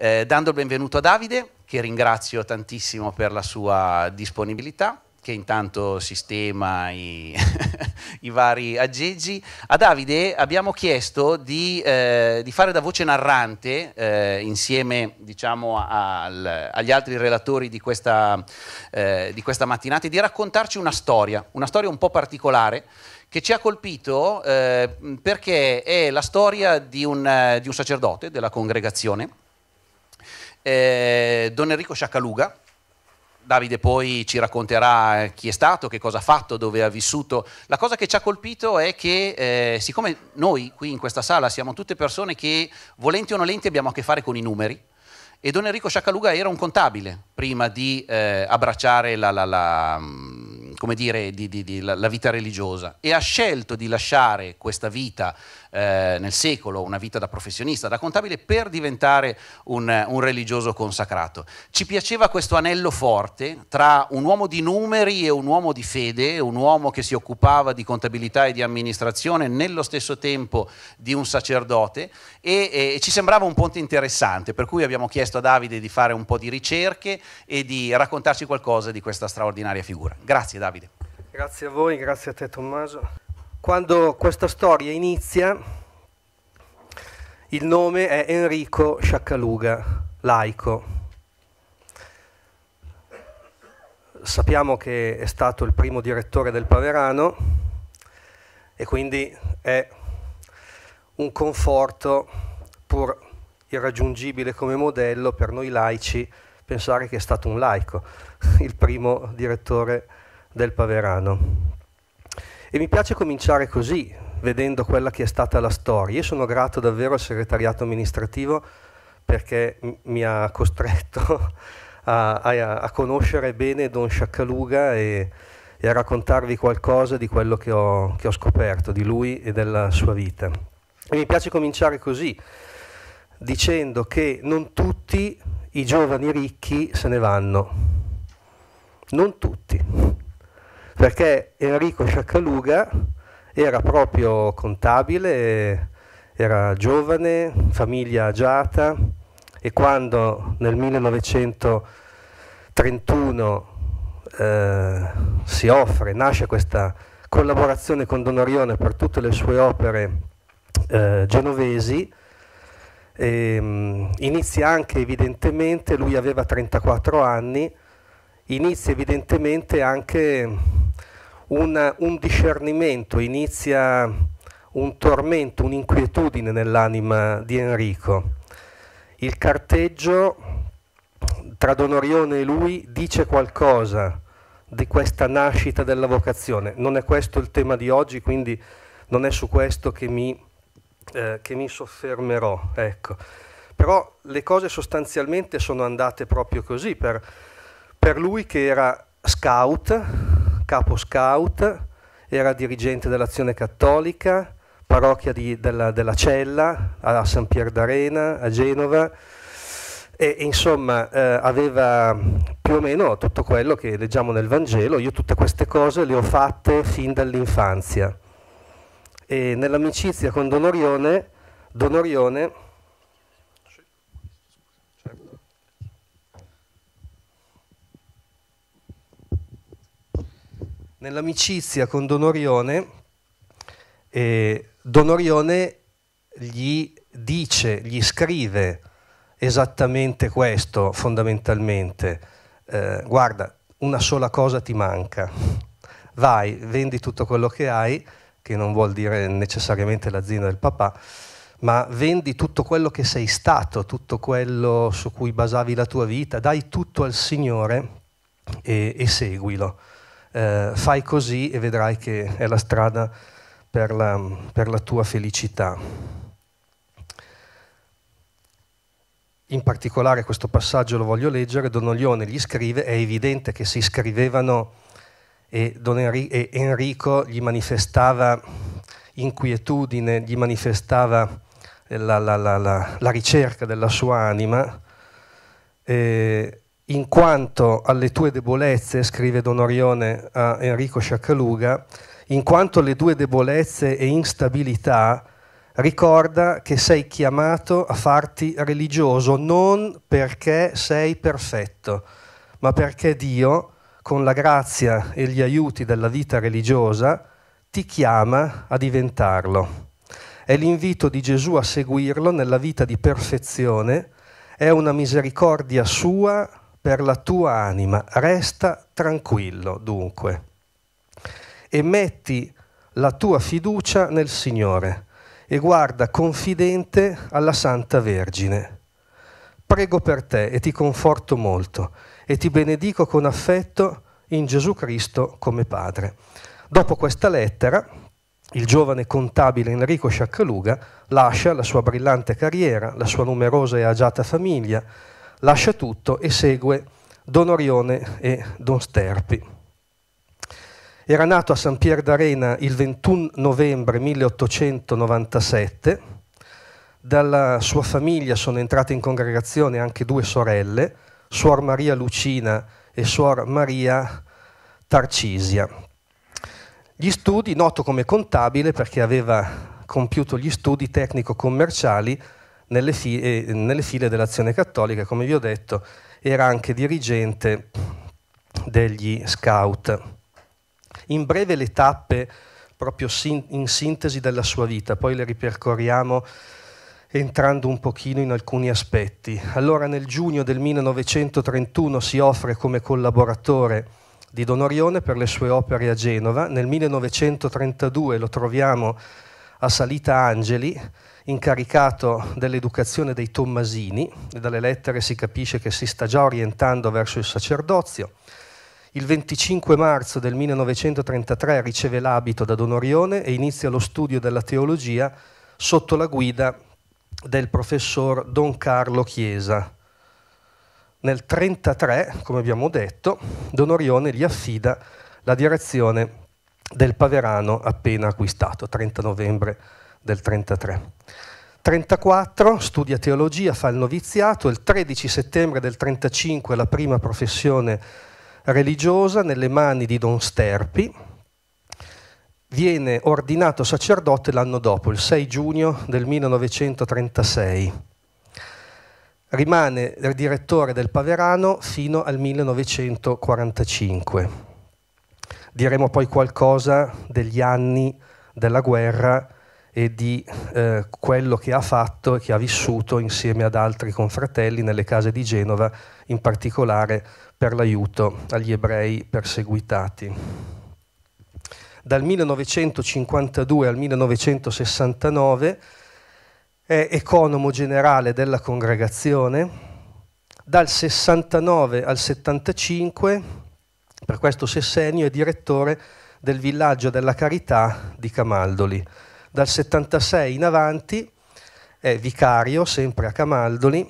eh, dando il benvenuto a Davide, che ringrazio tantissimo per la sua disponibilità, che intanto sistema i, i vari aggeggi. A Davide abbiamo chiesto di, eh, di fare da voce narrante, eh, insieme diciamo, al, agli altri relatori di questa, eh, di questa mattinata, e di raccontarci una storia, una storia un po' particolare che ci ha colpito eh, perché è la storia di un, di un sacerdote della congregazione eh, Don Enrico Sciacaluga. Davide poi ci racconterà eh, chi è stato, che cosa ha fatto, dove ha vissuto. La cosa che ci ha colpito è che, eh, siccome noi qui in questa sala siamo tutte persone che, volenti o nolenti, abbiamo a che fare con i numeri, e Don Enrico Sciacaluga era un contabile prima di eh, abbracciare la, la, la mm, come dire, di, di, di la, la, vita religiosa e ha scelto di lasciare questa vita eh, nel secolo, una vita da professionista, da contabile, per diventare un, un, religioso consacrato. Ci piaceva questo anello forte tra un uomo di numeri e un uomo di fede, un uomo che si occupava di contabilità e di amministrazione, nello stesso tempo di un sacerdote e, e ci sembrava un ponte interessante, per cui abbiamo chiesto a Davide di fare un po' di ricerche e di raccontarci qualcosa di questa straordinaria figura. Grazie Davide. Davide. Grazie a voi, grazie a te Tommaso. Quando questa storia inizia, il nome è Enrico Sciaccaluga, laico. Sappiamo che è stato il primo direttore del Paverano e quindi è un conforto pur irraggiungibile come modello per noi laici pensare che è stato un laico il primo direttore del Paverano del Paverano. E mi piace cominciare così, vedendo quella che è stata la storia. Io sono grato davvero al segretariato amministrativo perché mi ha costretto a, a, a conoscere bene Don Sciaccaluga e, e, a raccontarvi qualcosa di quello che ho, che ho scoperto di lui e della sua vita. E mi piace cominciare così, dicendo che non tutti i giovani ricchi se ne vanno. Non tutti perché Enrico Sciaccaluga era proprio contabile, era giovane, famiglia agiata e quando nel 1931 eh, si offre, nasce questa collaborazione con Don Orione per tutte le sue opere eh, genovesi, e, ehm, mh, inizia anche evidentemente, lui aveva 34 anni, inizia evidentemente anche una, un discernimento, inizia un tormento, un'inquietudine nell'anima di Enrico. Il carteggio tra Don Orione e lui dice qualcosa di questa nascita della vocazione. Non è questo il tema di oggi, quindi non è su questo che mi, eh, che mi soffermerò. Ecco. Però le cose sostanzialmente sono andate proprio così per, per lui che era scout, capo scout, era dirigente dell'Azione Cattolica, parrocchia di, della, della, Cella, a San Pier d'Arena, a Genova, e, insomma eh, aveva più o meno tutto quello che leggiamo nel Vangelo, io tutte queste cose le ho fatte fin dall'infanzia. E nell'amicizia con Don Orione, Don Orione nell'amicizia con Don Orione, eh, Don Orione gli dice, gli scrive esattamente questo fondamentalmente. Eh, guarda, una sola cosa ti manca. Vai, vendi tutto quello che hai, che non vuol dire necessariamente l'azienda del papà, ma vendi tutto quello che sei stato, tutto quello su cui basavi la tua vita, dai tutto al Signore e, e seguilo eh, fai così e vedrai che è la strada per la, per la tua felicità. In particolare questo passaggio lo voglio leggere, Don Donoglione gli scrive, è evidente che si scrivevano e, Don Enri- e Enrico gli manifestava inquietudine, gli manifestava la, la, la, la ricerca della sua anima. E in quanto alle tue debolezze, scrive Don Orione a Enrico Sciaccaluga, in quanto alle tue debolezze e instabilità, ricorda che sei chiamato a farti religioso non perché sei perfetto, ma perché Dio, con la grazia e gli aiuti della vita religiosa, ti chiama a diventarlo. È l'invito di Gesù a seguirlo nella vita di perfezione, è una misericordia sua per la tua anima, resta tranquillo dunque e metti la tua fiducia nel Signore e guarda confidente alla Santa Vergine. Prego per te e ti conforto molto e ti benedico con affetto in Gesù Cristo come Padre. Dopo questa lettera, il giovane contabile Enrico Sciaccaluga lascia la sua brillante carriera, la sua numerosa e agiata famiglia, lascia tutto e segue Don Orione e Don Sterpi. Era nato a San Pier d'Arena il 21 novembre 1897, dalla sua famiglia sono entrate in congregazione anche due sorelle, Suor Maria Lucina e Suor Maria Tarcisia. Gli studi, noto come contabile perché aveva compiuto gli studi tecnico-commerciali nelle, file, eh, nelle file dell'Azione Cattolica, come vi ho detto, era anche dirigente degli scout. In breve le tappe, proprio sin in sintesi della sua vita, poi le ripercorriamo entrando un pochino in alcuni aspetti. Allora nel giugno del 1931 si offre come collaboratore di Don Orione per le sue opere a Genova, nel 1932 lo troviamo a Salita Angeli, incaricato dell'educazione dei Tommasini, e dalle lettere si capisce che si sta già orientando verso il sacerdozio. Il 25 marzo del 1933 riceve l'abito da Don Orione e inizia lo studio della teologia sotto la guida del professor Don Carlo Chiesa. Nel 1933, come abbiamo detto, Don Orione gli affida la direzione del Paverano appena acquistato, 30 novembre del 33. 34 studia teologia, fa il noviziato, il 13 settembre del 35 la prima professione religiosa nelle mani di Don Sterpi, viene ordinato sacerdote l'anno dopo, il 6 giugno del 1936. Rimane direttore del Paverano fino al 1945. Diremo poi qualcosa degli anni della guerra e di eh, quello che ha fatto e che ha vissuto insieme ad altri confratelli nelle case di Genova, in particolare per l'aiuto agli ebrei perseguitati. Dal 1952 al 1969 è economo generale della congregazione, dal 69 al 75 per questo sessenio è direttore del villaggio della Carità di Camaldoli. Dal 76 in avanti è vicario sempre a Camaldoli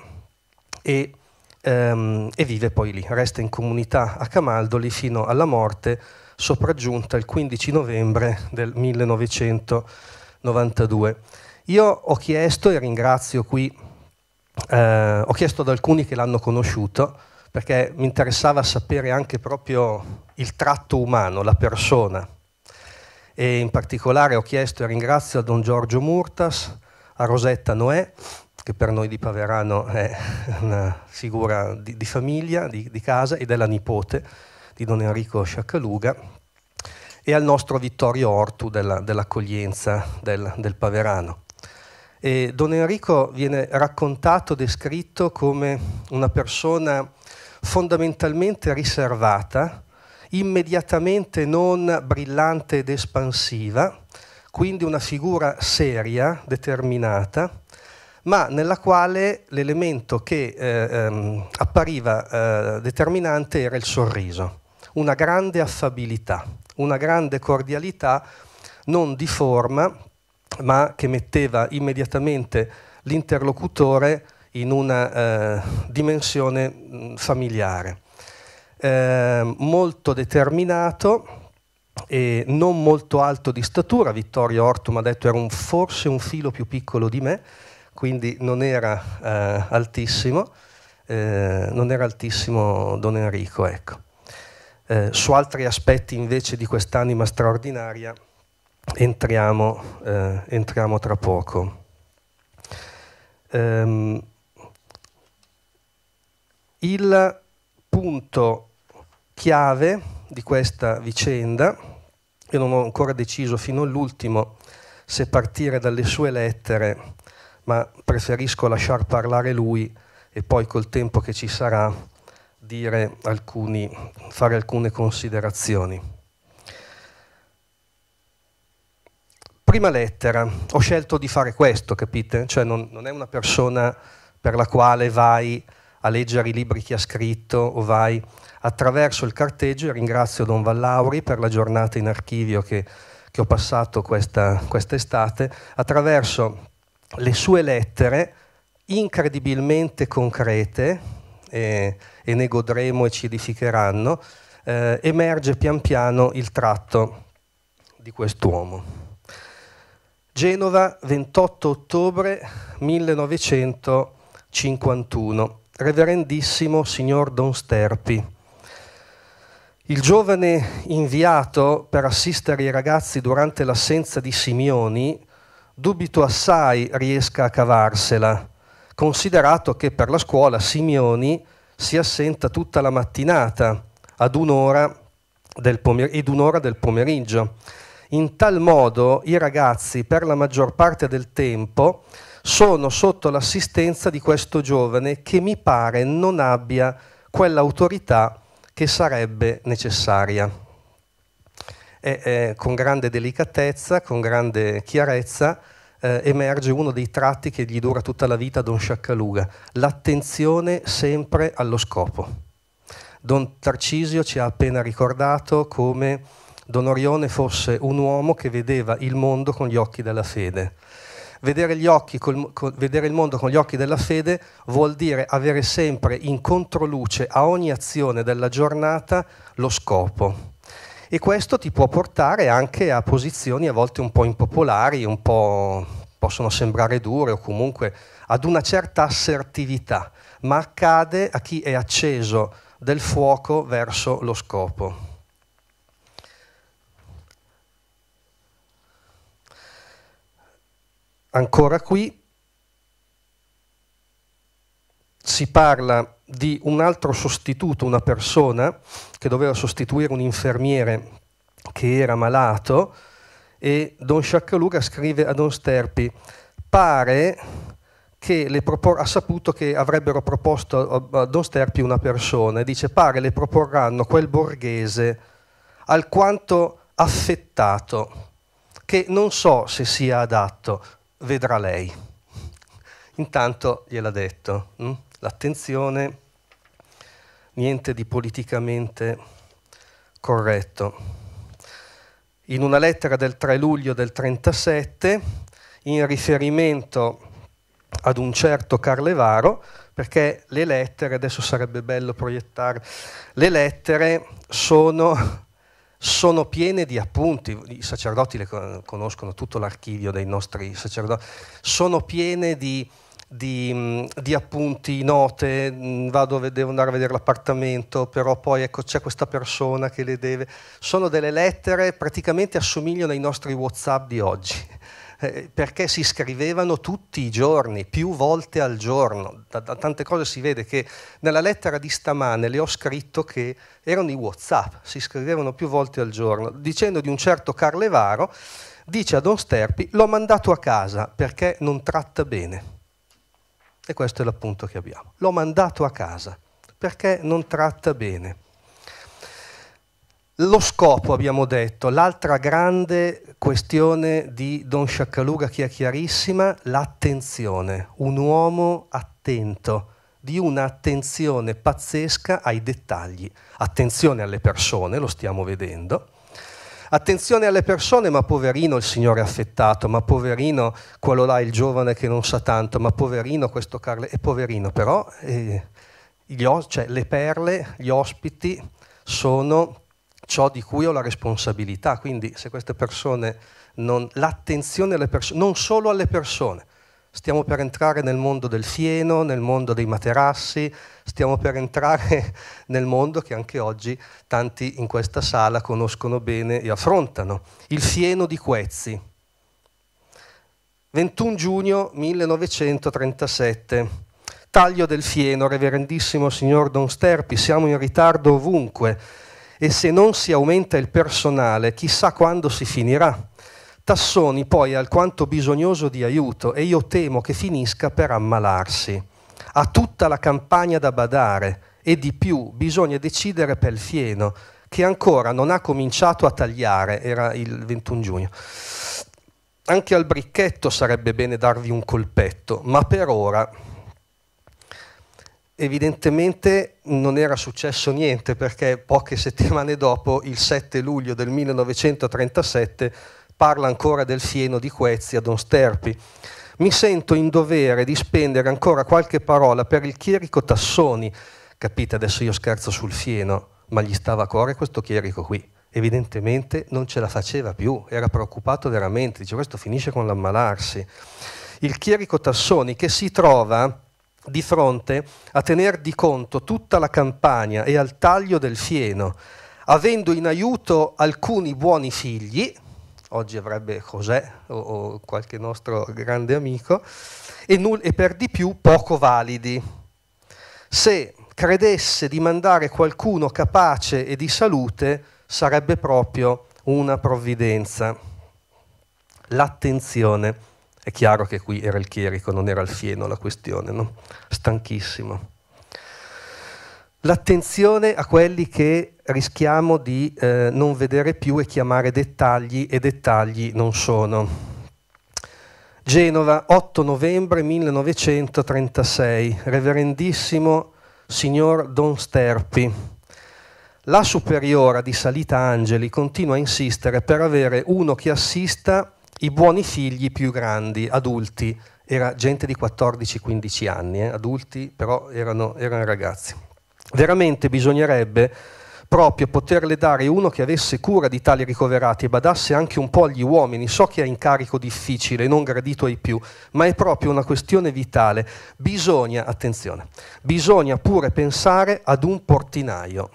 e, ehm, e vive poi lì, resta in comunità a Camaldoli fino alla morte sopraggiunta il 15 novembre del 1992. Io ho chiesto e ringrazio qui, eh, ho chiesto ad alcuni che l'hanno conosciuto, perché mi interessava sapere anche proprio il tratto umano, la persona. E in particolare ho chiesto e ringrazio a Don Giorgio Murtas, a Rosetta Noè, che per noi di Paverano è una figura di, di famiglia, di, di, casa, ed è la nipote di Don Enrico Sciaccaluga, e al nostro Vittorio Ortu dell'accoglienza del, del Paverano. E Don Enrico viene raccontato, descritto come una persona fondamentalmente riservata, immediatamente non brillante ed espansiva, quindi una figura seria, determinata, ma nella quale l'elemento che eh, ehm, appariva eh, determinante era il sorriso, una grande affabilità, una grande cordialità non di forma ma che metteva immediatamente l'interlocutore in una eh, dimensione mh, mm, familiare. Eh, molto determinato e non molto alto di statura, Vittorio Ortum ha detto era un, forse un filo più piccolo di me, quindi non era eh, altissimo, eh, non era altissimo Don Enrico. Ecco. Eh, su altri aspetti invece di quest'anima straordinaria entriamo, eh, entriamo tra poco. Um, il punto chiave di questa vicenda, io non ho ancora deciso fino all'ultimo se partire dalle sue lettere, ma preferisco lasciar parlare lui e poi col tempo che ci sarà dire alcuni, fare alcune considerazioni. Prima lettera, ho scelto di fare questo, capite? Cioè non, non, è una persona per la quale vai a leggere i libri che ha scritto o vai attraverso il carteggio e ringrazio Don Vallauri per la giornata in archivio che, che ho passato questa, estate, attraverso le sue lettere incredibilmente concrete e, e ne godremo e ci edificheranno, eh, emerge pian piano il tratto di quest'uomo. Genova, 28 ottobre 1951. Reverendissimo signor Don Sterpi. Il giovane inviato per assistere i ragazzi durante l'assenza di Simioni, dubito assai riesca a cavarsela, considerato che per la scuola Simioni si assenta tutta la mattinata ed un'ora del pomeriggio in tal modo i ragazzi per la maggior parte del tempo sono sotto l'assistenza di questo giovane che mi pare non abbia quell'autorità che sarebbe necessaria. E, eh, con grande delicatezza, con grande chiarezza, eh, emerge uno dei tratti che gli dura tutta la vita Don Sciaccaluga, l'attenzione sempre allo scopo. Don Tarcisio ci ha appena ricordato come Don Orione fosse un uomo che vedeva il mondo con gli occhi della fede. Vedere, col, col, vedere, il mondo con gli occhi della fede vuol dire avere sempre in controluce a ogni azione della giornata lo scopo. E questo ti può portare anche a posizioni a volte un po' impopolari, un po' possono sembrare dure o comunque ad una certa assertività, ma accade a chi è acceso del fuoco verso lo scopo. ancora qui, si parla di un altro sostituto, una persona che doveva sostituire un infermiere che era malato e Don Sciaccaluca scrive a Don Sterpi pare che le ha saputo che avrebbero proposto a Don Sterpi una persona e dice pare le proporranno quel borghese alquanto affettato che non so se sia adatto vedrà lei. Intanto gliel'ha detto, mh? Mm? l'attenzione, niente di politicamente corretto. In una lettera del 3 luglio del 37, in riferimento ad un certo Carlevaro, perché le lettere, adesso sarebbe bello proiettare, le lettere sono sono piene di appunti, i sacerdoti conoscono tutto l'archivio dei nostri sacerdoti, sono piene di, di, mm, di, appunti, note, mm, vado, devo andare a vedere l'appartamento, però poi ecco, c'è questa persona che le deve, sono delle lettere, praticamente assomigliano ai nostri Whatsapp di oggi eh, perché si scrivevano tutti i giorni, più volte al giorno. Da, da, tante cose si vede che nella lettera di stamane le ho scritto che erano i Whatsapp, si scrivevano più volte al giorno, dicendo di un certo Carlevaro, dice a Don Sterpi, l'ho mandato a casa perché non tratta bene. E questo è l'appunto che abbiamo. L'ho mandato a casa perché non tratta bene. Lo scopo, abbiamo detto, l'altra grande questione di Don Sciaccaluga che è chiarissima, l'attenzione, un uomo attento, di un'attenzione pazzesca ai dettagli, attenzione alle persone, lo stiamo vedendo, attenzione alle persone, ma poverino il signore affettato, ma poverino quello là, il giovane che non sa tanto, ma poverino questo Carlo, è poverino però, eh, gli, cioè, le perle, gli ospiti sono ciò di cui ho la responsabilità. Quindi se queste persone, non, l'attenzione alle persone, non solo alle persone, stiamo per entrare nel mondo del fieno, nel mondo dei materassi, stiamo per entrare nel mondo che anche oggi tanti in questa sala conoscono bene e affrontano, il fieno di Quezzi. 21 giugno 1937, taglio del fieno, reverendissimo signor Don Sterpi, siamo in ritardo ovunque, e se non si aumenta il personale chissà quando si finirà. Tassoni poi è alquanto bisognoso di aiuto e io temo che finisca per ammalarsi. Ha tutta la campagna da badare e di più bisogna decidere per fieno, che ancora non ha cominciato a tagliare, era il 21 giugno. Anche al bricchetto sarebbe bene darvi un colpetto, ma per ora Evidentemente non era successo niente perché poche settimane dopo, il 7 luglio del 1937, parla ancora del fieno di Quezzi a Don Sterpi. Mi sento in dovere di spendere ancora qualche parola per il chierico Tassoni. Capite, adesso io scherzo sul fieno, ma gli stava a cuore questo chierico qui. Evidentemente non ce la faceva più, era preoccupato veramente, dice questo finisce con l'ammalarsi. Il chierico Tassoni che si trova di fronte a tener di conto tutta la campagna e al taglio del fieno, avendo in aiuto alcuni buoni figli, oggi avrebbe José o, o qualche nostro grande amico, e, null- e per di più poco validi. Se credesse di mandare qualcuno capace e di salute, sarebbe proprio una provvidenza. L'attenzione è chiaro che qui era il chierico, non era il fieno la questione, no? stanchissimo. L'attenzione a quelli che rischiamo di eh, non vedere più e chiamare dettagli e dettagli non sono. Genova, 8 novembre 1936, reverendissimo signor Don Sterpi. La superiora di Salita Angeli continua a insistere per avere uno che assista i buoni figli più grandi, adulti, era gente di 14-15 anni, eh, adulti però erano, erano ragazzi. Veramente bisognerebbe proprio poterle dare uno che avesse cura di tali ricoverati e badasse anche un po' agli uomini. So che è incarico difficile, non gradito ai più, ma è proprio una questione vitale. Bisogna, attenzione, bisogna pure pensare ad un portinaio.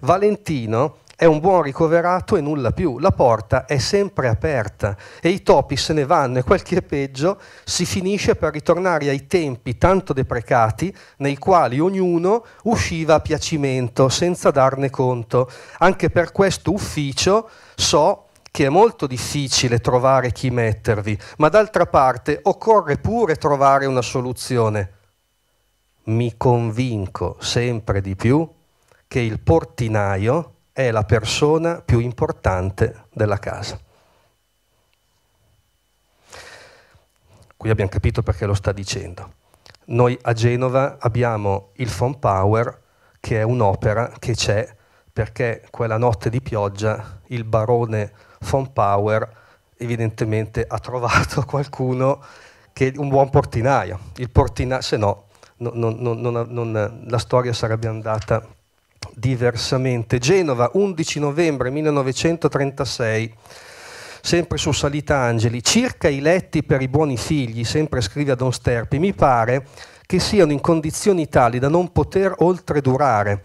Valentino è un buon ricoverato e nulla più. La porta è sempre aperta e i topi se ne vanno e quel che è peggio si finisce per ritornare ai tempi tanto deprecati nei quali ognuno usciva a piacimento senza darne conto. Anche per questo ufficio so che è molto difficile trovare chi mettervi, ma d'altra parte occorre pure trovare una soluzione. Mi convinco sempre di più che il portinaio è la persona più importante della casa. Qui abbiamo capito perché lo sta dicendo. Noi a Genova abbiamo il Phone Power, che è un'opera che c'è perché quella notte di pioggia il barone Phone Power evidentemente ha trovato qualcuno che è un buon portinaio. Il portina, se no, non, non, non, la storia sarebbe andata diversamente. Genova, 11 novembre 1936, sempre su Salita Angeli, circa i letti per i buoni figli, sempre scrive a Don Sterpi, mi pare che siano in condizioni tali da non poter oltredurare,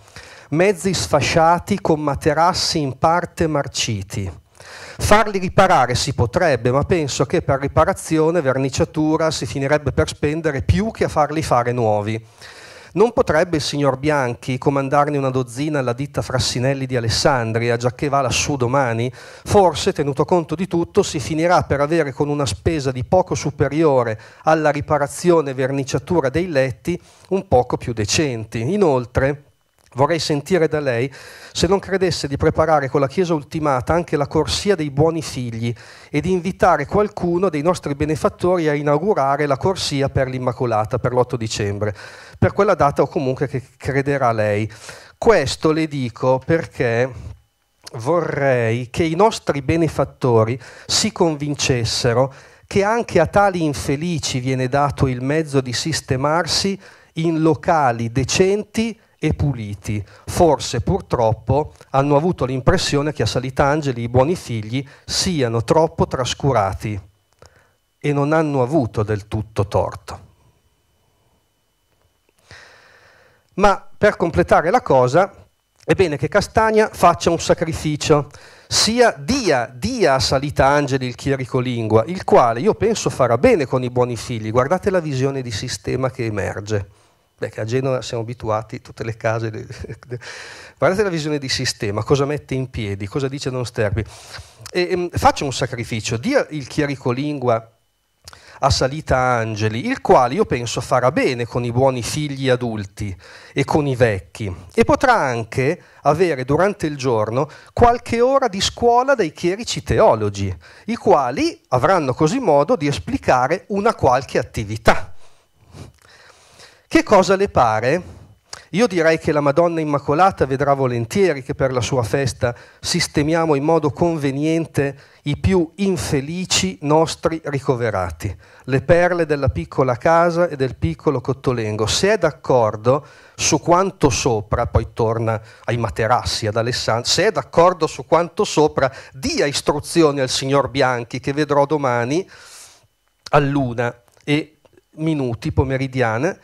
mezzi sfasciati con materassi in parte marciti. Farli riparare si potrebbe, ma penso che per riparazione, verniciatura, si finirebbe per spendere più che a farli fare nuovi non potrebbe il signor Bianchi comandarne una dozzina alla ditta Frassinelli di Alessandria, giacché va lassù domani? Forse, tenuto conto di tutto, si finirà per avere con una spesa di poco superiore alla riparazione e verniciatura dei letti un poco più decenti. Inoltre, Vorrei sentire da lei se non credesse di preparare con la Chiesa ultimata anche la corsia dei buoni figli e di invitare qualcuno dei nostri benefattori a inaugurare la corsia per l'Immacolata per l'8 dicembre, per quella data o comunque che crederà lei. Questo le dico perché vorrei che i nostri benefattori si convincessero che anche a tali infelici viene dato il mezzo di sistemarsi in locali decenti e puliti. Forse purtroppo hanno avuto l'impressione che a Salitangeli i buoni figli siano troppo trascurati e non hanno avuto del tutto torto. Ma per completare la cosa, è bene che Castagna faccia un sacrificio, sia dia, dia a Salitangeli il chierico lingua, il quale io penso farà bene con i buoni figli. Guardate la visione di sistema che emerge Beh, a Genova siamo abituati, tutte le case. Guardate la visione di sistema, cosa mette in piedi, cosa dice non Sterby. E, e, ehm, faccio un sacrificio, dia il chiericolingua a Salita Angeli, il quale io penso farà bene con i buoni figli adulti e con i vecchi, e potrà anche avere durante il giorno qualche ora di scuola dai chierici teologi, i quali avranno così modo di esplicare una qualche attività. Che cosa le pare? Io direi che la Madonna Immacolata vedrà volentieri che per la sua festa sistemiamo in modo conveniente i più infelici nostri ricoverati, le perle della piccola casa e del piccolo Cottolengo. Se è d'accordo su quanto sopra, poi torna ai materassi, ad Alessandro, se è d'accordo su quanto sopra, dia istruzioni al signor Bianchi che vedrò domani a luna e minuti pomeridiane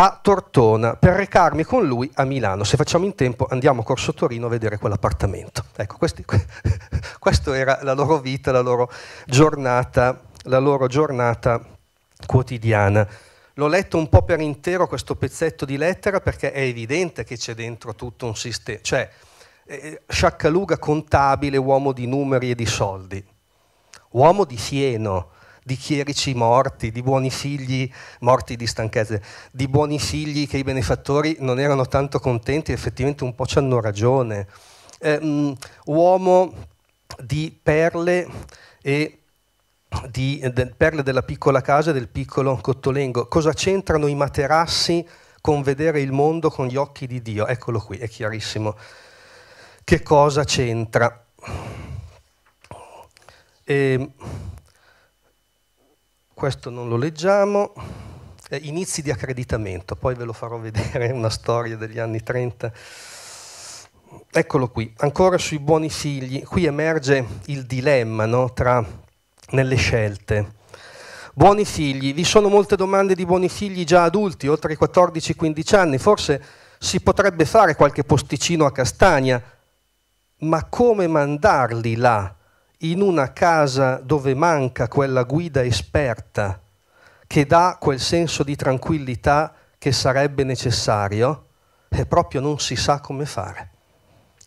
a Tortona per recarmi con lui a Milano. Se facciamo in tempo andiamo a Corso Torino a vedere quell'appartamento. Ecco, questi, questa era la loro vita, la loro giornata, la loro giornata quotidiana. L'ho letto un po' per intero questo pezzetto di lettera perché è evidente che c'è dentro tutto un sistema, cioè eh, eh, sciaccaluga contabile, uomo di numeri e di soldi, uomo di fieno, di chierici morti, di buoni figli morti di stanchezze, di buoni figli che i benefattori non erano tanto contenti, effettivamente un po' ci hanno ragione. Eh, uomo di perle e di de, perle della piccola casa e del piccolo cottolengo. Cosa c'entrano i materassi con vedere il mondo con gli occhi di Dio? Eccolo qui, è chiarissimo. Che cosa c'entra? E, ehm, questo non lo leggiamo, eh, inizi di accreditamento, poi ve lo farò vedere, una storia degli anni 30. Eccolo qui, ancora sui buoni figli, qui emerge il dilemma no, tra, nelle scelte. Buoni figli, vi sono molte domande di buoni figli già adulti, oltre i 14-15 anni, forse si potrebbe fare qualche posticino a castagna, ma come mandarli là in una casa dove manca quella guida esperta che dà quel senso di tranquillità che sarebbe necessario e proprio non si sa come fare.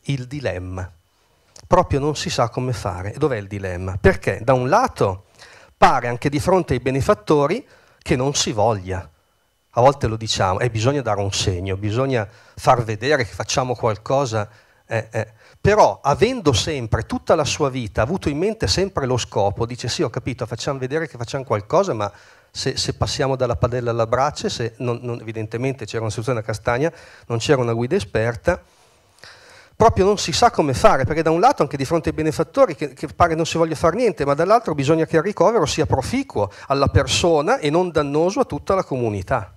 Il dilemma. Proprio non si sa come fare. E dov'è il dilemma? Perché da un lato pare anche di fronte ai benefattori che non si voglia. A volte lo diciamo, eh, bisogna dare un segno, bisogna far vedere che facciamo qualcosa. Eh, eh però avendo sempre, tutta la sua vita, avuto in mente sempre lo scopo, dice sì ho capito, facciamo vedere che facciamo qualcosa, ma se, se passiamo dalla padella alla braccia, se non, non, evidentemente c'era una situazione a castagna, non c'era una guida esperta, proprio non si sa come fare, perché da un lato anche di fronte ai benefattori che, che pare non si voglia fare niente, ma dall'altro bisogna che il ricovero sia proficuo alla persona e non dannoso a tutta la comunità.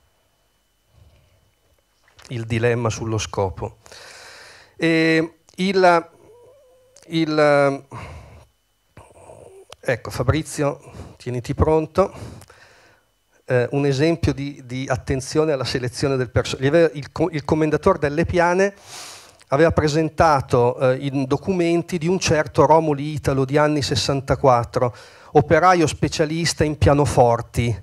Il dilemma sullo scopo. E ehm, il, il, ecco, Fabrizio, tieniti pronto. Eh, un esempio di, di, attenzione alla selezione del personale. Il, il commendatore delle piane aveva presentato eh, i documenti di un certo Romoli Italo di anni 64, operaio specialista in pianoforti,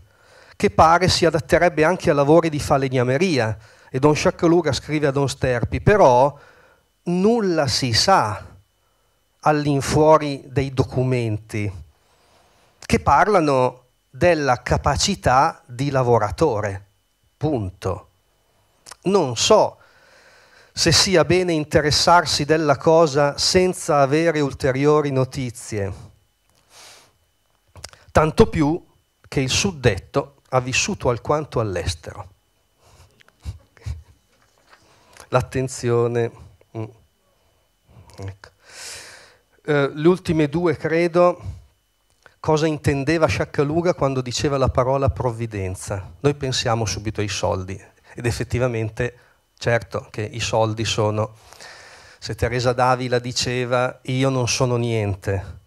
che pare si adatterebbe anche a lavori di falegnameria. E Don Sciaccaluga scrive a Don Sterpi, però nulla si sa all'infuori dei documenti che parlano della capacità di lavoratore, punto. Non so se sia bene interessarsi della cosa senza avere ulteriori notizie. Tanto più che il suddetto ha vissuto alquanto all'estero. L'attenzione Mm. Ecco. Eh, le ultime due, credo, cosa intendeva Sciaccaluga quando diceva la parola provvidenza. Noi pensiamo subito ai soldi ed effettivamente, certo che i soldi sono, se Teresa Davila diceva io non sono niente,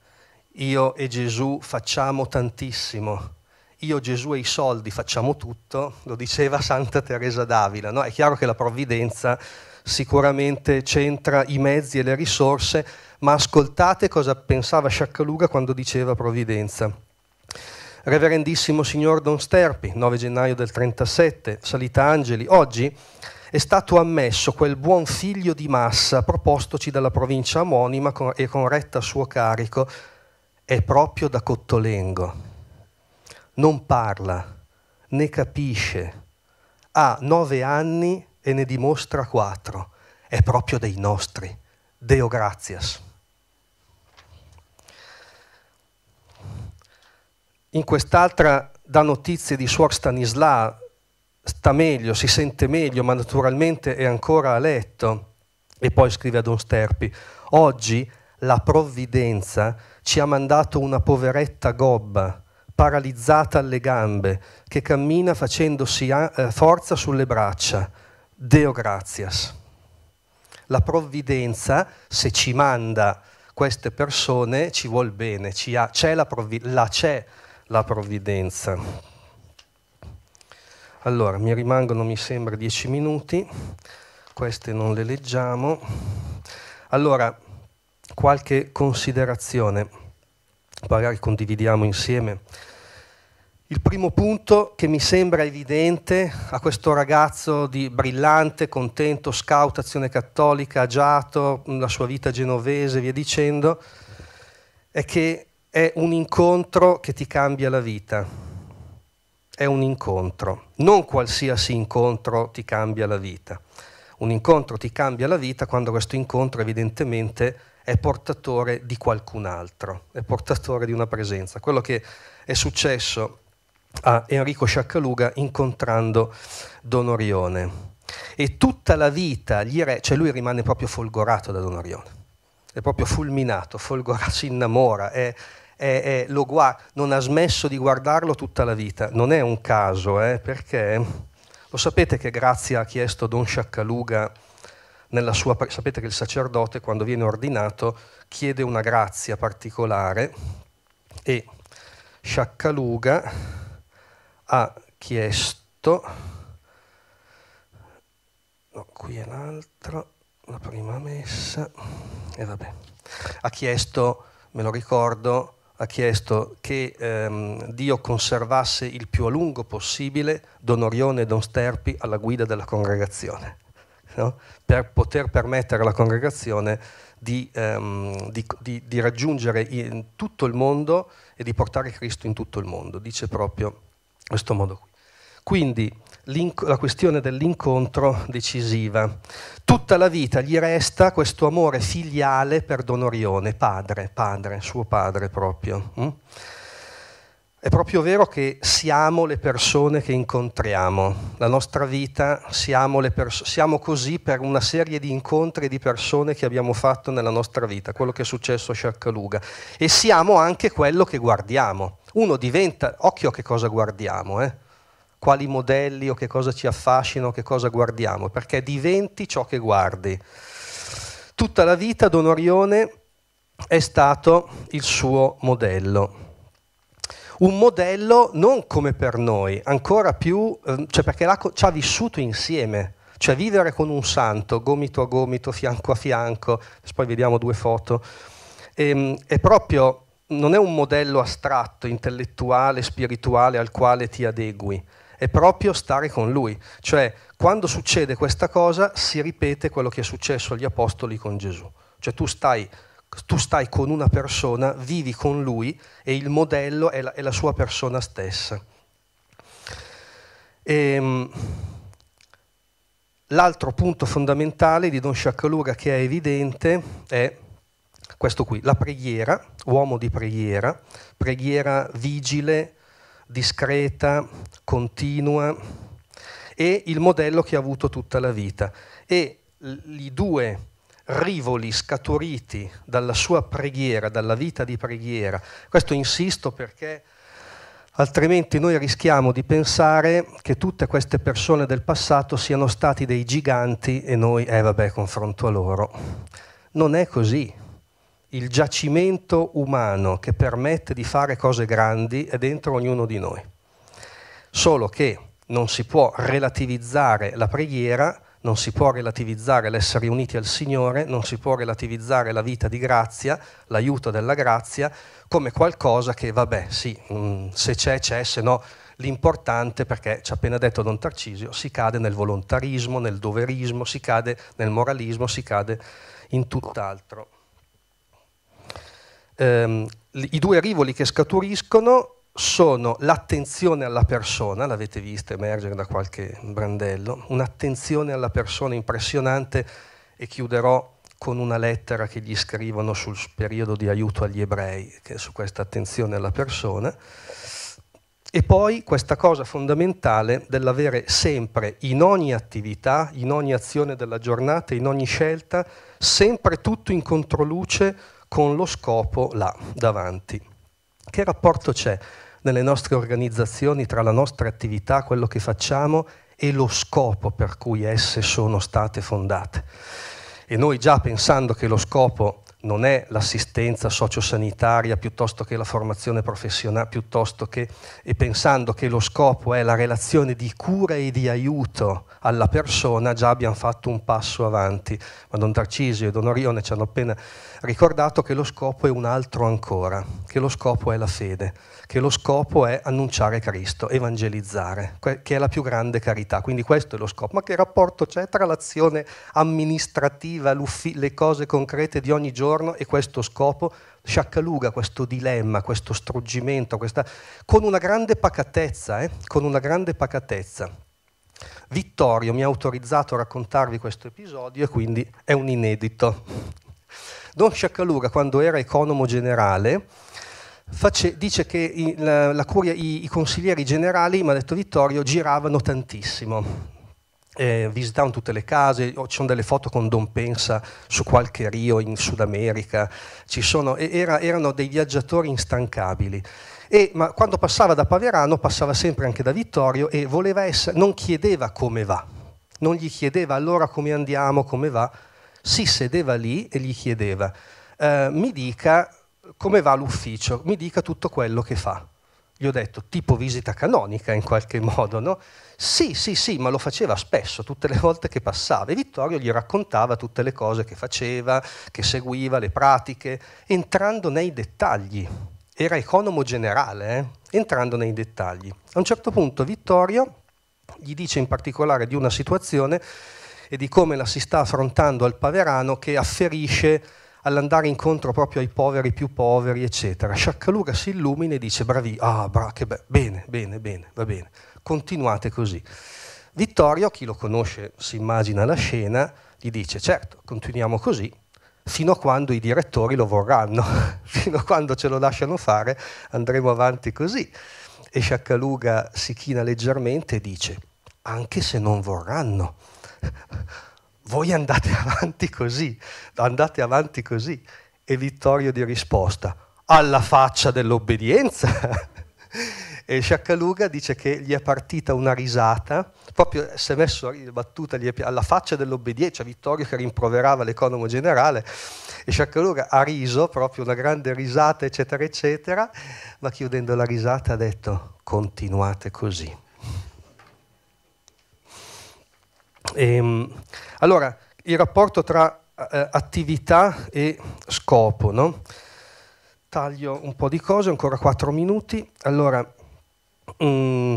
io e Gesù facciamo tantissimo, io, Gesù e i soldi facciamo tutto, lo diceva Santa Teresa Davila, no? è chiaro che la provvidenza sicuramente c'entra i mezzi e le risorse, ma ascoltate cosa pensava Sciaccaluga quando diceva provvidenza. Reverendissimo signor Don Sterpi, 9 gennaio del 37, Salita Angeli, oggi è stato ammesso quel buon figlio di massa propostoci dalla provincia omonima e con retta a suo carico, è proprio da Cottolengo. Non parla, né capisce, ha nove anni e ne dimostra quattro. È proprio dei nostri. Deo gratias. In quest'altra da notizie di Suor Stanislà, sta meglio, si sente meglio, ma naturalmente è ancora a letto. E poi scrive a Don Sterpi, oggi la provvidenza ci ha mandato una poveretta gobba, paralizzata alle gambe, che cammina facendosi eh, forza sulle braccia Deo gratias. La provvidenza, se ci manda queste persone, ci vuol bene, ci ha, c'è, la la, c'è la provvidenza. Allora, mi rimangono, mi sembra, dieci minuti, queste non le leggiamo. Allora, qualche considerazione, magari condividiamo insieme il primo punto che mi sembra evidente a questo ragazzo di brillante, contento, scout, azione cattolica, agiato, la sua vita genovese, via dicendo, è che è un incontro che ti cambia la vita. È un incontro. Non qualsiasi incontro ti cambia la vita. Un incontro ti cambia la vita quando questo incontro evidentemente è portatore di qualcun altro, è portatore di una presenza. Quello che è successo a Enrico Sciaccaluga incontrando Don Orione. E tutta la vita gli re, cioè lui rimane proprio folgorato da Don Orione, è proprio fulminato, folgorato, si innamora, è, è, è, guard- non ha smesso di guardarlo tutta la vita. Non è un caso, eh, perché lo sapete che Grazia ha chiesto Don Sciaccaluga nella sua... Sapete che il sacerdote quando viene ordinato chiede una grazia particolare e Sciaccaluga ha chiesto, no, qui è l'altra, la prima messa, e vabbè, ha chiesto, me lo ricordo, ha chiesto che ehm, Dio conservasse il più a lungo possibile Don Orione e Don Sterpi alla guida della congregazione, no? per poter permettere alla congregazione di, ehm, di, di, di raggiungere tutto il mondo e di portare Cristo in tutto il mondo, dice proprio questo modo qui. Quindi la questione dell'incontro decisiva. Tutta la vita gli resta questo amore filiale per Don Orione, padre, padre, suo padre proprio. Hm? È proprio vero che siamo le persone che incontriamo, la nostra vita siamo, pers- siamo così per una serie di incontri di persone che abbiamo fatto nella nostra vita, quello che è successo a Sciaccaluga, e siamo anche quello che guardiamo uno diventa, occhio a che cosa guardiamo, eh? quali modelli o che cosa ci affascina o che cosa guardiamo, perché diventi ciò che guardi. Tutta la vita Don Orione è stato il suo modello. Un modello non come per noi, ancora più, ehm, cioè perché ci ha vissuto insieme, cioè vivere con un santo, gomito a gomito, fianco a fianco, poi vediamo due foto, ehm, è proprio non è un modello astratto, intellettuale, spirituale al quale ti adegui, è proprio stare con lui. Cioè, quando succede questa cosa, si ripete quello che è successo agli apostoli con Gesù. Cioè, tu stai, tu stai con una persona, vivi con lui e il modello è la, è la sua persona stessa. E, ehm, l'altro punto fondamentale di Don Sciaccaluga che è evidente è questo qui, la preghiera, uomo di preghiera, preghiera vigile, discreta, continua, e il modello che ha avuto tutta la vita. E i due rivoli scaturiti dalla sua preghiera, dalla vita di preghiera, questo insisto perché altrimenti noi rischiamo di pensare che tutte queste persone del passato siano stati dei giganti e noi, eh vabbè, confronto a loro. Non è così il giacimento umano che permette di fare cose grandi è dentro ognuno di noi. Solo che non si può relativizzare la preghiera, non si può relativizzare l'essere uniti al Signore, non si può relativizzare la vita di grazia, l'aiuto della grazia, come qualcosa che, vabbè, sì, mm, se c'è, c'è, se no, l'importante, perché ci ha appena detto Don Tarcisio, si cade nel volontarismo, nel doverismo, si cade nel moralismo, si cade in tutt'altro ehm, i due rivoli che scaturiscono sono l'attenzione alla persona, l'avete vista emergere da qualche brandello, un'attenzione alla persona impressionante e chiuderò con una lettera che gli scrivono sul periodo di aiuto agli ebrei, che è su questa attenzione alla persona, e poi questa cosa fondamentale dell'avere sempre in ogni attività, in ogni azione della giornata, in ogni scelta, sempre tutto in controluce con lo scopo là davanti. Che rapporto c'è nelle nostre organizzazioni tra la nostra attività, quello che facciamo e lo scopo per cui esse sono state fondate? E noi già pensando che lo scopo non è l'assistenza sociosanitaria piuttosto che la formazione professionale, piuttosto che, e pensando che lo scopo è la relazione di cura e di aiuto alla persona già abbiamo fatto un passo avanti. Ma Don Tarcisio e Don Orione ci hanno appena ricordato che lo scopo è un altro ancora, che lo scopo è la fede, che lo scopo è annunciare Cristo, evangelizzare, che è la più grande carità. Quindi questo è lo scopo. Ma che rapporto c'è tra l'azione amministrativa, le cose concrete di ogni giorno e questo scopo? sciaccaluga questo dilemma, questo struggimento, questa, con una grande pacatezza, eh? con una grande pacatezza. Vittorio mi ha autorizzato a raccontarvi questo episodio e quindi è un inedito. Don Sciaccaluga, quando era economo generale, face, dice che la, la curia, i, i consiglieri generali, mi ha detto Vittorio, giravano tantissimo eh, visitavano tutte le case, ci sono delle foto con Don Pensa su qualche rio in Sud America, sono, era, erano dei viaggiatori instancabili. E, ma quando passava da Paverano passava sempre anche da Vittorio e voleva essere, non chiedeva come va, non gli chiedeva allora come andiamo, come va, si sedeva lì e gli chiedeva eh, mi dica come va l'ufficio, mi dica tutto quello che fa gli ho detto, tipo visita canonica in qualche modo, no? Sì, sì, sì, ma lo faceva spesso, tutte le volte che passava. E Vittorio gli raccontava tutte le cose che faceva, che seguiva, le pratiche, entrando nei dettagli. Era economo generale, eh? entrando nei dettagli. A un certo punto Vittorio gli dice in particolare di una situazione e di come la si sta affrontando al Paverano che afferisce all'andare incontro proprio ai poveri più poveri, eccetera. Sciaccaluga si illumina e dice bravi, ah, bra, che be- bene, bene, bene, va bene, continuate così. Vittorio, chi lo conosce si immagina la scena, gli dice certo, continuiamo così, fino a quando i direttori lo vorranno, fino a quando ce lo lasciano fare, andremo avanti così. E Sciaccaluga si china leggermente e dice anche se non vorranno voi andate avanti così, andate avanti così. E Vittorio di risposta, alla faccia dell'obbedienza. e Sciaccaluga dice che gli è partita una risata, proprio si è messo a battuta è, alla faccia dell'obbedienza, cioè Vittorio che rimproverava l'economo generale, e Sciaccaluga ha riso, proprio una grande risata, eccetera, eccetera, ma chiudendo la risata ha detto, continuate così. E, ehm, allora, il rapporto tra eh, eh, attività e scopo, no? Taglio un po' di cose, ancora 4 minuti. Allora, mh, mm,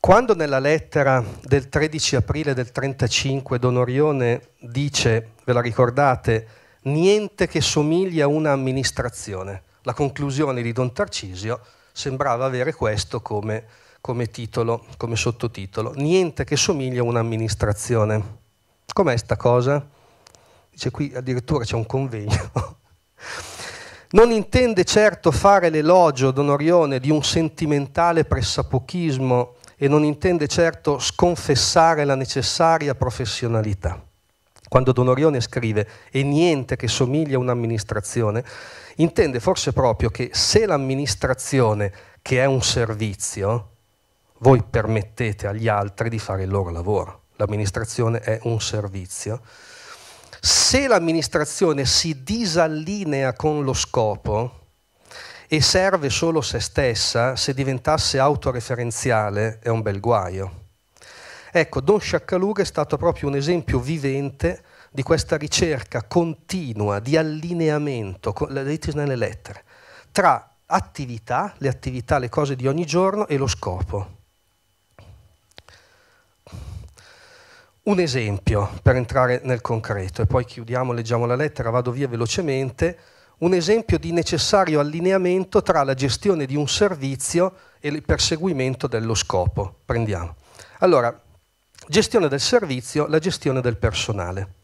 quando nella lettera del 13 aprile del 35 Don Orione dice, ve la ricordate, niente che somiglia a un'amministrazione, la conclusione di Don Tarcisio sembrava avere questo come come titolo, come sottotitolo. Niente che somiglia a un'amministrazione. Com'è sta cosa? Dice qui addirittura c'è un convegno. Non intende certo fare l'elogio d'onorione di un sentimentale pressapochismo e non intende certo sconfessare la necessaria professionalità. Quando Donorione scrive e niente che somiglia a un'amministrazione, intende forse proprio che se l'amministrazione, che è un servizio, voi permettete agli altri di fare il loro lavoro. L'amministrazione è un servizio. Se l'amministrazione si disallinea con lo scopo e serve solo se stessa, se diventasse autoreferenziale è un bel guaio. Ecco, Don Sciaccalure è stato proprio un esempio vivente di questa ricerca continua di allineamento, l'elitis nelle lettere, tra attività, le attività, le cose di ogni giorno e lo scopo. Un esempio per entrare nel concreto e poi chiudiamo, leggiamo la lettera, vado via velocemente. Un esempio di necessario allineamento tra la gestione di un servizio e il perseguimento dello scopo. Prendiamo. Allora, gestione del servizio, la gestione del personale.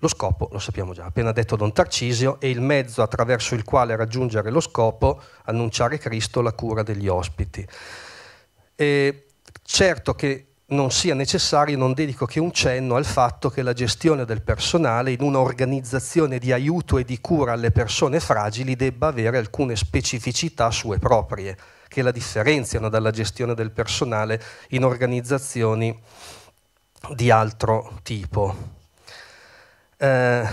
Lo scopo, lo sappiamo già, appena detto Don Tarcisio, è il mezzo attraverso il quale raggiungere lo scopo, annunciare Cristo, la cura degli ospiti. E certo che non sia necessario, non dedico che un cenno al fatto che la gestione del personale in un'organizzazione di aiuto e di cura alle persone fragili debba avere alcune specificità sue proprie, che la differenziano dalla gestione del personale in organizzazioni di altro tipo. Eh,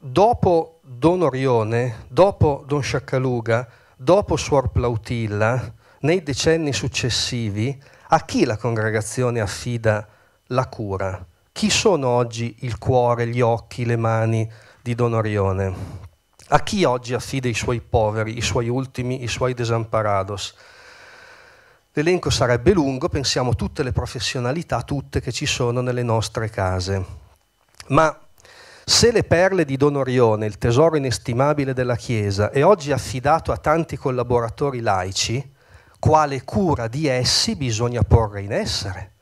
dopo Don Orione, dopo Don Sciaccaluga, dopo Suor Plautilla, nei decenni successivi a chi la congregazione affida la cura? Chi sono oggi il cuore, gli occhi, le mani di Don Orione? A chi oggi affida i suoi poveri, i suoi ultimi, i suoi desamparados? L'elenco sarebbe lungo, pensiamo tutte le professionalità, tutte che ci sono nelle nostre case. Ma se le perle di Don Orione, il tesoro inestimabile della Chiesa, è oggi affidato a tanti collaboratori laici, quale cura di essi bisogna porre in essere.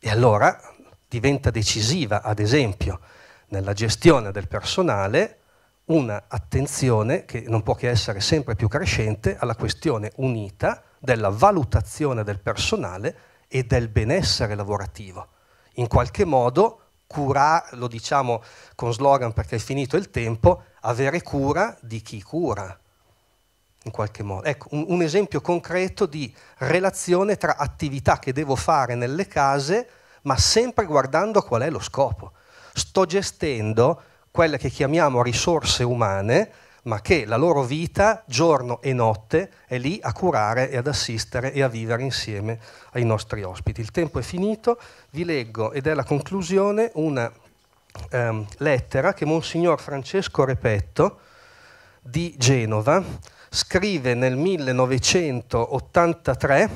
E allora diventa decisiva, ad esempio, nella gestione del personale, un'attenzione che non può che essere sempre più crescente alla questione unita della valutazione del personale e del benessere lavorativo. In qualche modo, curare, lo diciamo con slogan perché è finito il tempo, avere cura di chi cura, in qualche modo. Ecco, un, un esempio concreto di relazione tra attività che devo fare nelle case, ma sempre guardando qual è lo scopo. Sto gestendo quelle che chiamiamo risorse umane, ma che la loro vita, giorno e notte, è lì a curare e ad assistere e a vivere insieme ai nostri ospiti. Il tempo è finito, vi leggo, ed è la conclusione, una ehm, lettera che Monsignor Francesco Repetto di Genova scrive nel 1983,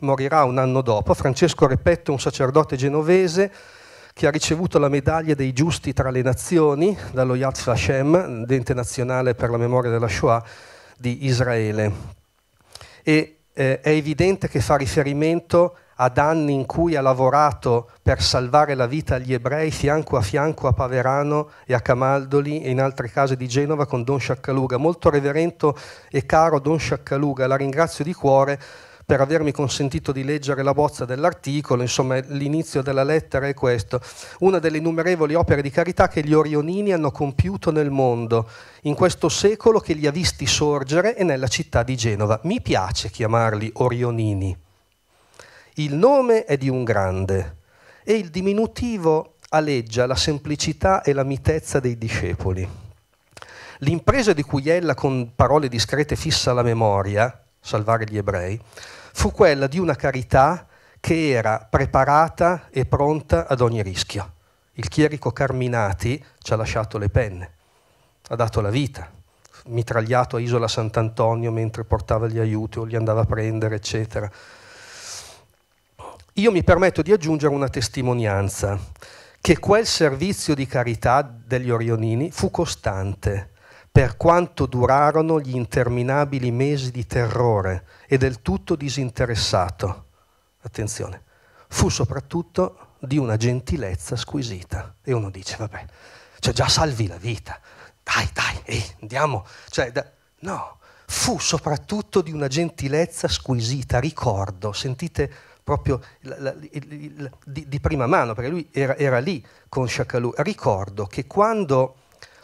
morirà un anno dopo, Francesco Repetto, un sacerdote genovese che ha ricevuto la medaglia dei giusti tra le nazioni dallo Yad Vashem, l'ente nazionale per la memoria della Shoah di Israele. E eh, è evidente che fa riferimento a ad anni in cui ha lavorato per salvare la vita agli ebrei fianco a fianco a Paverano e a Camaldoli e in altre case di Genova con Don Sciaccaluga. Molto reverento e caro Don Sciaccaluga, la ringrazio di cuore per avermi consentito di leggere la bozza dell'articolo, insomma l'inizio della lettera è questo, una delle innumerevoli opere di carità che gli orionini hanno compiuto nel mondo, in questo secolo che li ha visti sorgere e nella città di Genova. Mi piace chiamarli orionini il nome è di un grande e il diminutivo aleggia la semplicità e la mitezza dei discepoli. L'impresa di cui ella con parole discrete fissa la memoria, salvare gli ebrei, fu quella di una carità che era preparata e pronta ad ogni rischio. Il chierico Carminati ci ha lasciato le penne, ha dato la vita, mitragliato a Isola Sant'Antonio mentre portava gli aiuti o li andava a prendere, eccetera. Io mi permetto di aggiungere una testimonianza, che quel servizio di carità degli Orionini fu costante, per quanto durarono gli interminabili mesi di terrore e del tutto disinteressato. Attenzione, fu soprattutto di una gentilezza squisita. E uno dice, vabbè, cioè già salvi la vita, dai, dai, ehi, andiamo. Cioè, da... No, fu soprattutto di una gentilezza squisita, ricordo, sentite proprio la, la, la, di, di, prima mano, perché lui era, era lì con Sciacalù. Ricordo che quando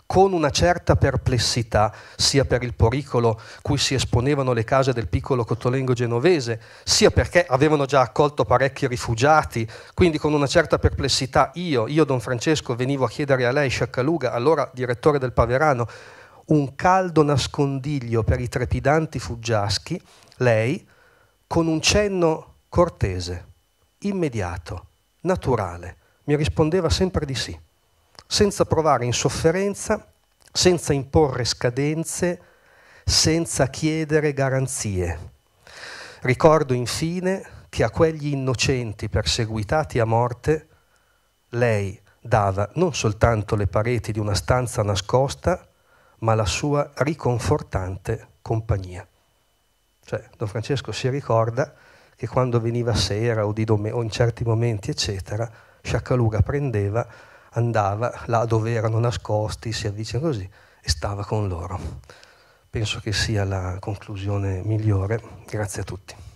con una certa perplessità, sia per il pericolo cui si esponevano le case del piccolo Cottolengo genovese, sia perché avevano già accolto parecchi rifugiati, quindi con una certa perplessità io, io Don Francesco, venivo a chiedere a lei, Sciaccaluga, allora direttore del Paverano, un caldo nascondiglio per i trepidanti fuggiaschi, lei, con un cenno cortese, immediato, naturale, mi rispondeva sempre di sì, senza provare insofferenza, senza imporre scadenze, senza chiedere garanzie. Ricordo infine che a quegli innocenti perseguitati a morte, lei dava non soltanto le pareti di una stanza nascosta, ma la sua riconfortante compagnia. Cioè, Don Francesco si ricorda e quando veniva sera o, di domen- o in certi momenti, eccetera, Sciaccaluga prendeva, andava là dove erano nascosti, si avvicina così e stava con loro. Penso che sia la conclusione migliore. Grazie a tutti.